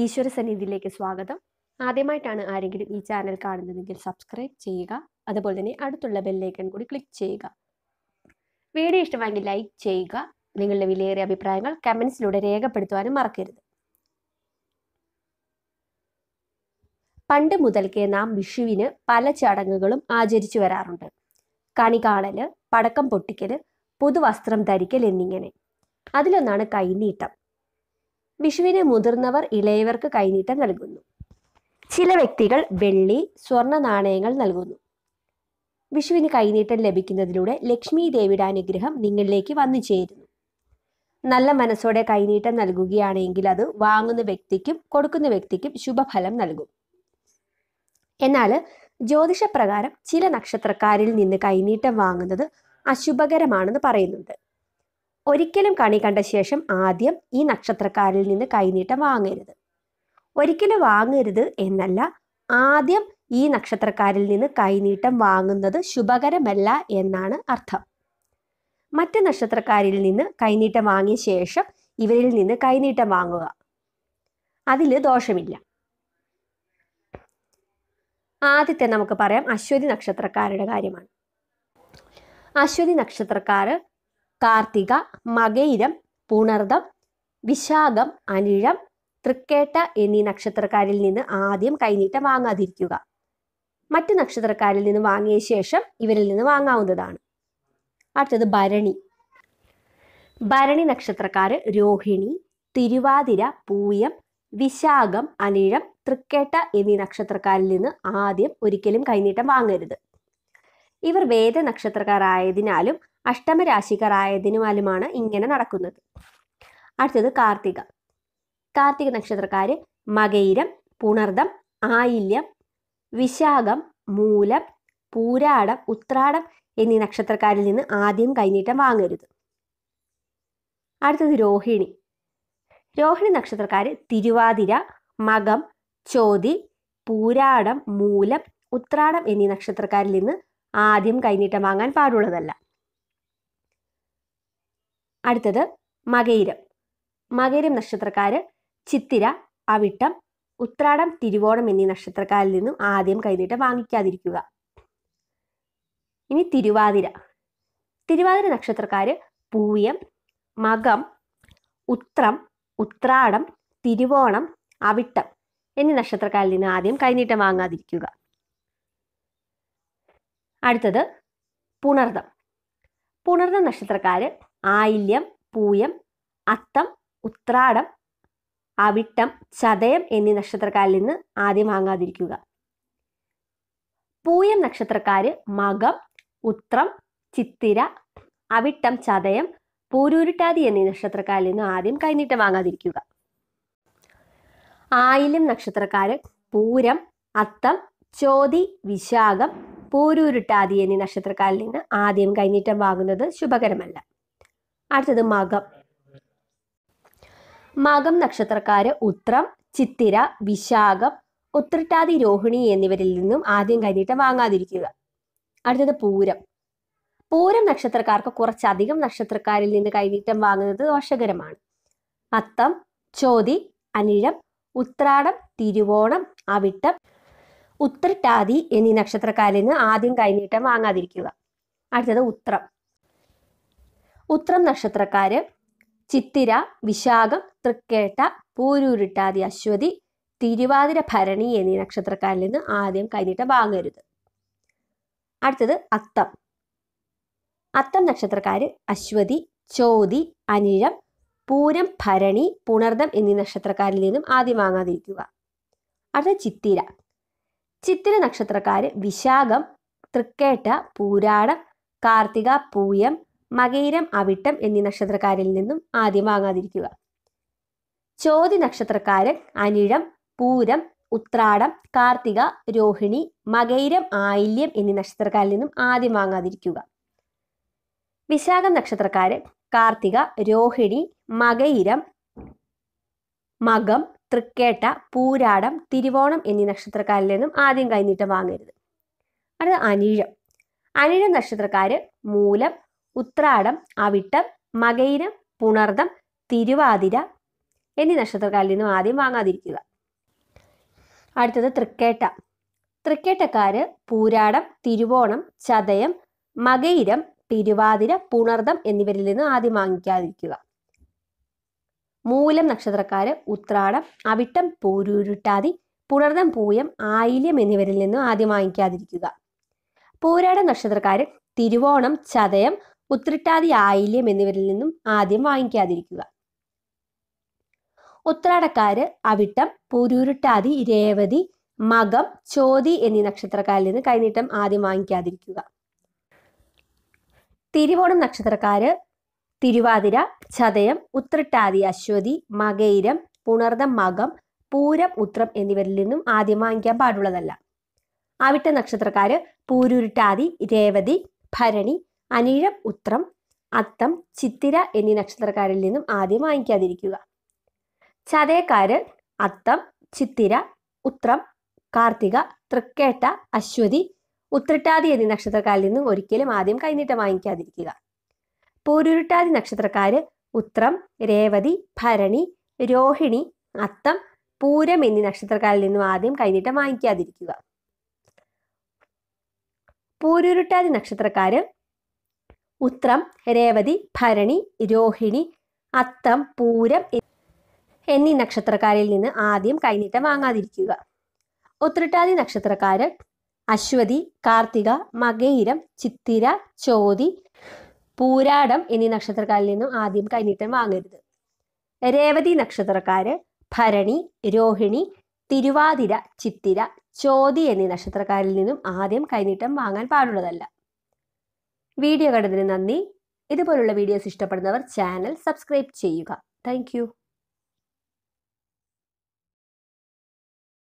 ഈശ്വര സന്നിധിയിലേക്ക് സ്വാഗതം ആദ്യമായിട്ടാണ് ആരെങ്കിലും ഈ ചാനൽ കാണുന്നതെങ്കിൽ സബ്സ്ക്രൈബ് ചെയ്യുക അതുപോലെ തന്നെ അടുത്തുള്ള ബെല്ലൈക്കൺ കൂടി ക്ലിക്ക് ചെയ്യുക വീഡിയോ ഇഷ്ടമായെങ്കിൽ ലൈക്ക് ചെയ്യുക നിങ്ങളുടെ വിലയേറിയ അഭിപ്രായങ്ങൾ കമൻസിലൂടെ രേഖപ്പെടുത്തുവാനും മറക്കരുത് പണ്ട് മുതൽക്കേ നാം വിഷുവിന് പല ചടങ്ങുകളും ആചരിച്ചു വരാറുണ്ട് കണി കാണല് പടക്കം പൊട്ടിക്കല് പുതുവസ്ത്രം ധരിക്കൽ എന്നിങ്ങനെ അതിലൊന്നാണ് കൈനീട്ടം വിഷുവിന് മുതിർന്നവർ ഇളയവർക്ക് കൈനീട്ടം നൽകുന്നു ചില വ്യക്തികൾ വെള്ളി സ്വർണ്ണ നാണയങ്ങൾ നൽകുന്നു വിഷുവിന് കൈനീട്ടം ലഭിക്കുന്നതിലൂടെ ലക്ഷ്മി ദേവിയുടെ അനുഗ്രഹം നിങ്ങളിലേക്ക് വന്നു ചേരുന്നു നല്ല മനസ്സോടെ കൈനീട്ടം നൽകുകയാണെങ്കിൽ അത് വാങ്ങുന്ന വ്യക്തിക്കും കൊടുക്കുന്ന വ്യക്തിക്കും ശുഭഫലം നൽകും എന്നാൽ ജ്യോതിഷപ്രകാരം ചില നക്ഷത്രക്കാരിൽ നിന്ന് കൈനീട്ടം വാങ്ങുന്നത് അശുഭകരമാണെന്ന് പറയുന്നുണ്ട് ഒരിക്കലും കണി കണ്ട ശേഷം ആദ്യം ഈ നക്ഷത്രക്കാരിൽ നിന്ന് കൈനീട്ടം വാങ്ങരുത് ഒരിക്കലും വാങ്ങരുത് എന്നല്ല ആദ്യം ഈ നക്ഷത്രക്കാരിൽ നിന്ന് കൈനീട്ടം വാങ്ങുന്നത് ശുഭകരമല്ല എന്നാണ് അർത്ഥം മറ്റ് നക്ഷത്രക്കാരിൽ നിന്ന് കൈനീട്ടം വാങ്ങിയ ശേഷം ഇവരിൽ നിന്ന് കൈനീട്ടം വാങ്ങുക അതിൽ ദോഷമില്ല ആദ്യത്തെ നമുക്ക് പറയാം അശ്വതി നക്ഷത്രക്കാരുടെ കാര്യമാണ് അശ്വതി നക്ഷത്രക്കാർ കാർത്തിക മകയിരം പുണർദം വിശാഖം അനിഴം തൃക്കേട്ട എന്നീ നക്ഷത്രക്കാരിൽ നിന്ന് ആദ്യം കൈനീട്ടം വാങ്ങാതിരിക്കുക മറ്റ് നക്ഷത്രക്കാരിൽ നിന്ന് വാങ്ങിയ ശേഷം ഇവരിൽ നിന്ന് വാങ്ങാവുന്നതാണ് അടുത്തത് ഭരണി ഭരണി നക്ഷത്രക്കാര് രോഹിണി തിരുവാതിര പൂയം വിശാഖം അനിഴം തൃക്കേട്ട എന്നീ നക്ഷത്രക്കാരിൽ നിന്ന് ആദ്യം ഒരിക്കലും കൈനീട്ടം വാങ്ങരുത് ഇവർ വേദ നക്ഷത്രക്കാരായതിനാലും അഷ്ടമരാശിക്കാരായതിനുമാലുമാണ് ഇങ്ങനെ നടക്കുന്നത് അടുത്തത് കാർത്തിക കാർത്തിക നക്ഷത്രക്കാർ മകയിരം പുണർദം ആയില്യം വിശാഖം മൂലം പൂരാടം ഉത്രാടം എന്നീ നക്ഷത്രക്കാരിൽ നിന്ന് ആദ്യം കൈനീട്ടം വാങ്ങരുത് അടുത്തത് രോഹിണി രോഹിണി നക്ഷത്രക്കാർ തിരുവാതിര മകം ചോതി പൂരാടം മൂലം ഉത്രാടം എന്നീ നക്ഷത്രക്കാരിൽ നിന്ന് ആദ്യം കൈനീട്ടം വാങ്ങാൻ പാടുള്ളതല്ല അടുത്തത് മകയിരം മകയിരം നക്ഷത്രക്കാർ ചിത്തിര അവിട്ടം ഉത്രാടം തിരുവോണം എന്നീ നക്ഷത്രക്കാരിൽ നിന്നും ആദ്യം കൈനീട്ടം വാങ്ങിക്കാതിരിക്കുക ഇനി തിരുവാതിര തിരുവാതിര നക്ഷത്രക്കാർ പൂയം മകം ഉത്രം ഉത്രാടം തിരുവോണം അവിട്ടം എന്നീ നക്ഷത്രക്കാരിൽ നിന്ന് ആദ്യം കൈനീട്ടം വാങ്ങാതിരിക്കുക അടുത്തത് പുണർദം പുണർദം നക്ഷത്രക്കാർ ആയില്യം പൂയം അത്തം ഉത്രാടം അവിട്ടം ചതയം എന്നീ നക്ഷത്രക്കാരിൽ നിന്ന് ആദ്യം വാങ്ങാതിരിക്കുക പൂയം നക്ഷത്രക്കാർ മകം ഉത്രം ചിത്തിര അവിട്ടം ചതയം പൂരൂരുട്ടാതി എന്നീ നക്ഷത്രക്കാരിൽ നിന്ന് ആദ്യം കൈനീട്ടം വാങ്ങാതിരിക്കുക ആയില്യം നക്ഷത്രക്കാർ പൂരം അത്തം ചോതി വിശാഖം പൂരൂരുട്ടാതി എന്നീ നക്ഷത്രക്കാരിൽ നിന്ന് ആദ്യം കൈനീട്ടം വാങ്ങുന്നത് ശുഭകരമല്ല അടുത്തത് മകം മകം നക്ഷത്രക്കാര് ഉത്രം ചിത്തിര വിശാഖം ഉത്രട്ടാതി രോഹിണി എന്നിവരിൽ നിന്നും ആദ്യം കൈനീട്ടം വാങ്ങാതിരിക്കുക അടുത്തത് പൂരം പൂരം നക്ഷത്രക്കാർക്ക് കുറച്ചധികം നക്ഷത്രക്കാരിൽ നിന്ന് കൈനീട്ടം വാങ്ങുന്നത് ദോഷകരമാണ് അത്തം ചോതി അനിഴം ഉത്രാടം തിരുവോണം അവിട്ടം ഉത്രട്ടാതി എന്നീ നക്ഷത്രക്കാരിൽ നിന്ന് ആദ്യം കൈനീട്ടം വാങ്ങാതിരിക്കുക അടുത്തത് ഉത്രം ഉത്രം നക്ഷത്രക്കാര് ചിത്തിര വിശാഖം തൃക്കേട്ട പൂരൂരിട്ടാതി അശ്വതി തിരുവാതിര ഭരണി എന്നീ നക്ഷത്രക്കാരിൽ നിന്ന് ആദ്യം കൈനീട്ട വാങ്ങരുത് അടുത്തത് അത്തം അത്തം നക്ഷത്രക്കാര് അശ്വതി ചോതി അനിഴം പൂരം ഭരണി പുണർദം എന്നീ നക്ഷത്രക്കാരിൽ നിന്നും ആദ്യം വാങ്ങാതിരിക്കുക അടുത്ത ചിത്തിര ചിത്തിര നക്ഷത്രക്കാര് വിശാഖം തൃക്കേട്ട പൂരാടം കാർത്തിക പൂയം മകേരം അവിട്ടം എന്നീ നക്ഷത്രക്കാരിൽ നിന്നും ആദ്യം വാങ്ങാതിരിക്കുക ചോതി നക്ഷത്രക്കാരൻ അനിഴം പൂരം ഉത്രാടം കാർത്തിക രോഹിണി മകൈരം ആയില്യം എന്നീ നക്ഷത്രക്കാരിൽ നിന്നും ആദ്യം വാങ്ങാതിരിക്കുക വിശാഖം നക്ഷത്രക്കാരൻ കാർത്തിക രോഹിണി മകൈരം മകം തൃക്കേട്ട പൂരാടം തിരുവോണം എന്നീ നക്ഷത്രക്കാരിൽ നിന്നും ആദ്യം കൈനീട്ടം വാങ്ങരുത് അടുത്ത അനിഴം അനിഴം നക്ഷത്രക്കാര് മൂലം ഉത്രാടം അവിട്ടം മകയിനം പുണർദം തിരുവാതിര എന്നീ നക്ഷത്രക്കാരിൽ നിന്നും ആദ്യം വാങ്ങാതിരിക്കുക അടുത്തത് തൃക്കേട്ട തൃക്കേട്ടക്കാര് പൂരാടം തിരുവോണം ചതയം മകയിരം തിരുവാതിര പുണർദം എന്നിവരിൽ നിന്ന് ആദ്യം വാങ്ങിക്കാതിരിക്കുക മൂലം നക്ഷത്രക്കാര് ഉത്രാടം അവിട്ടം പൂരുരുട്ടാതി പുണർദം പൂയം ആയില്യം എന്നിവരിൽ നിന്നും ആദ്യം വാങ്ങിക്കാതിരിക്കുക പൂരാടം നക്ഷത്രക്കാര് തിരുവോണം ചതയം ഉത്രട്ടാതി ആയില്യം എന്നിവരിൽ നിന്നും ആദ്യം വാങ്ങിക്കാതിരിക്കുക ഉത്രാടക്കാര് അവിട്ടം പുരുരുട്ടാതി രേവതി മകം ചോതി എന്നീ നക്ഷത്രക്കാരിൽ നിന്ന് കൈനീട്ടം ആദ്യം വാങ്ങിക്കാതിരിക്കുക തിരുവോണം നക്ഷത്രക്കാര് തിരുവാതിര ചതയം ഉത്രട്ടാതി അശ്വതി മകയിരം പുണർദം മകം പൂരം ഉത്രം എന്നിവരിൽ നിന്നും ആദ്യം വാങ്ങിക്കാൻ പാടുള്ളതല്ല അവിട്ട നക്ഷത്രക്കാര് പൂരുരുട്ടാതി രേവതി ഭരണി അനിഴം ഉത്രം അത്തം ചിത്തിര എന്നീ നക്ഷത്രക്കാരിൽ നിന്നും ആദ്യം വാങ്ങിക്കാതിരിക്കുക ചതയക്കാര് അത്തം ചിത്തിര ഉത്രം കാർത്തിക തൃക്കേട്ട അശ്വതി ഉത്രട്ടാതി എന്നീ നക്ഷത്രക്കാരിൽ നിന്നും ഒരിക്കലും ആദ്യം കൈനീട്ടം വാങ്ങിക്കാതിരിക്കുക പൂരുരുട്ടാതി നക്ഷത്രക്കാര് ഉത്രം രേവതി ഭരണി രോഹിണി അത്തം പൂരം എന്നീ നക്ഷത്രക്കാരിൽ നിന്നും ആദ്യം കൈനീട്ടം വാങ്ങിക്കാതിരിക്കുക പൂരുരുട്ടാതി നക്ഷത്രക്കാര് ഉത്രം രേവതി ഭരണി രോഹിണി അത്തം പൂരം എന്നീ നക്ഷത്രക്കാരിൽ നിന്ന് ആദ്യം കൈനീട്ടം വാങ്ങാതിരിക്കുക ഉത്രട്ടാതി നക്ഷത്രക്കാരൻ അശ്വതി കാർത്തിക മകയിരം ചിത്തിര ചോതി പൂരാടം എന്നീ നക്ഷത്രക്കാരിൽ നിന്നും ആദ്യം കൈനീട്ടം വാങ്ങരുത് രേവതി നക്ഷത്രക്കാര് ഭരണി രോഹിണി തിരുവാതിര ചിത്തിര ചോതി എന്നീ നക്ഷത്രക്കാരിൽ നിന്നും ആദ്യം കൈനീട്ടം വാങ്ങാൻ പാടുള്ളതല്ല വീഡിയോ കണ്ടതിന് നന്ദി ഇതുപോലുള്ള വീഡിയോസ് ഇഷ്ടപ്പെടുന്നവർ ചാനൽ സബ്സ്ക്രൈബ് ചെയ്യുക താങ്ക്